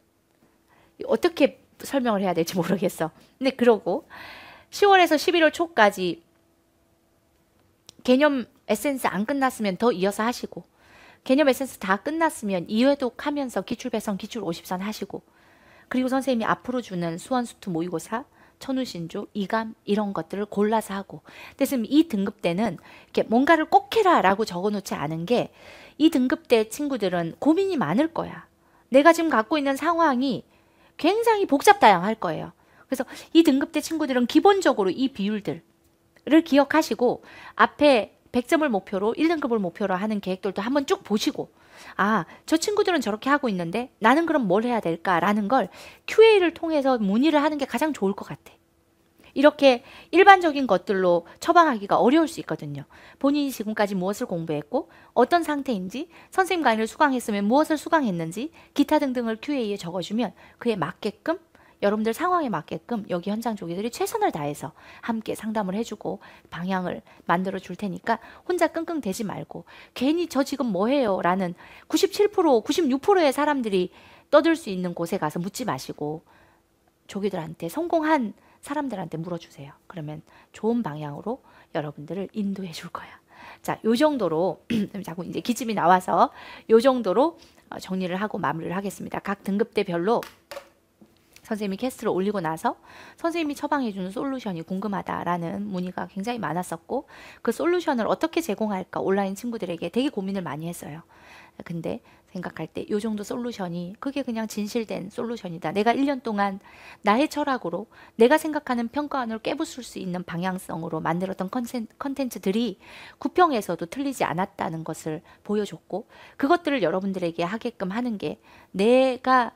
어떻게 설명을 해야 될지 모르겠어. 근데 그러고 10월에서 11월 초까지 개념 에센스 안 끝났으면 더 이어서 하시고 개념 에센스 다 끝났으면 이회독 하면서 기출배성 기출 50선 하시고 그리고 선생님이 앞으로 주는 수원수투 모의고사 천우신조, 이감 이런 것들을 골라서 하고. 근데 이 등급대는 이렇게 뭔가를 꼭 해라라고 적어놓지 않은 게 이 등급대 친구들은 고민이 많을 거야. 내가 지금 갖고 있는 상황이 굉장히 복잡 다양할 거예요. 그래서 이 등급대 친구들은 기본적으로 이 비율들을 기억하시고 앞에 100점을 목표로 1등급을 목표로 하는 계획들도 한번 쭉 보시고 아, 저 친구들은 저렇게 하고 있는데 나는 그럼 뭘 해야 될까라는 걸 QA를 통해서 문의를 하는 게 가장 좋을 것 같아. 이렇게 일반적인 것들로 처방하기가 어려울 수 있거든요. 본인이 지금까지 무엇을 공부했고 어떤 상태인지 선생님 강의를 수강했으면 무엇을 수강했는지 기타 등등을 QA에 적어주면 그에 맞게끔 여러분들 상황에 맞게끔 여기 현장 조기들이 최선을 다해서 함께 상담을 해주고 방향을 만들어 줄 테니까 혼자 끙끙 대지 말고 괜히 저 지금 뭐 해요? 라는 97% 96%의 사람들이 떠들 수 있는 곳에 가서 묻지 마시고 조기들한테 성공한 사람들한테 물어주세요. 그러면 좋은 방향으로 여러분들을 인도해 줄 거야. 자, 요 정도로 자꾸 이제 기침이 나와서 요 정도로 어, 정리를 하고 마무리를 하겠습니다. 각 등급대별로 선생님이 캐스트를 올리고 나서 선생님이 처방해주는 솔루션이 궁금하다라는 문의가 굉장히 많았었고 그 솔루션을 어떻게 제공할까 온라인 친구들에게 되게 고민을 많이 했어요. 근데 생각할 때 요 정도 솔루션이 그게 그냥 진실된 솔루션이다. 내가 1년 동안 나의 철학으로 내가 생각하는 평가원을 깨부술 수 있는 방향성으로 만들었던 컨텐츠들이 구평에서도 틀리지 않았다는 것을 보여줬고 그것들을 여러분들에게 하게끔 하는 게 내가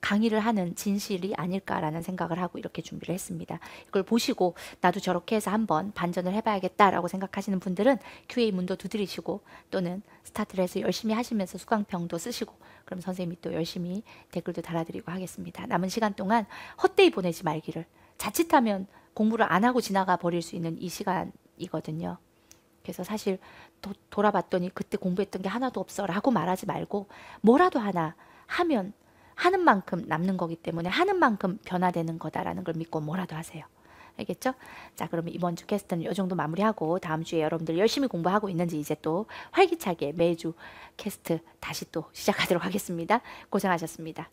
강의를 하는 진실이 아닐까라는 생각을 하고 이렇게 준비를 했습니다. 이걸 보시고 나도 저렇게 해서 한번 반전을 해봐야겠다라고 생각하시는 분들은 QA 문도 두드리시고 또는 스타트를 해서 열심히 하시면서 수강평도 쓰시고 그럼 선생님이 또 열심히 댓글도 달아드리고 하겠습니다. 남은 시간 동안 헛되이 보내지 말기를 자칫하면 공부를 안 하고 지나가 버릴 수 있는 이 시간이거든요. 그래서 사실 도, 돌아봤더니 그때 공부했던 게 하나도 없어라고 말하지 말고 뭐라도 하나 하면 하는 만큼 남는 거기 때문에 하는 만큼 변화되는 거다라는 걸 믿고 뭐라도 하세요. 알겠죠? 자, 그러면 이번 주 캐스트는 이 정도 마무리하고 다음 주에 여러분들 열심히 공부하고 있는지 이제 또 활기차게 매주 캐스트 다시 또 시작하도록 하겠습니다. 고생하셨습니다.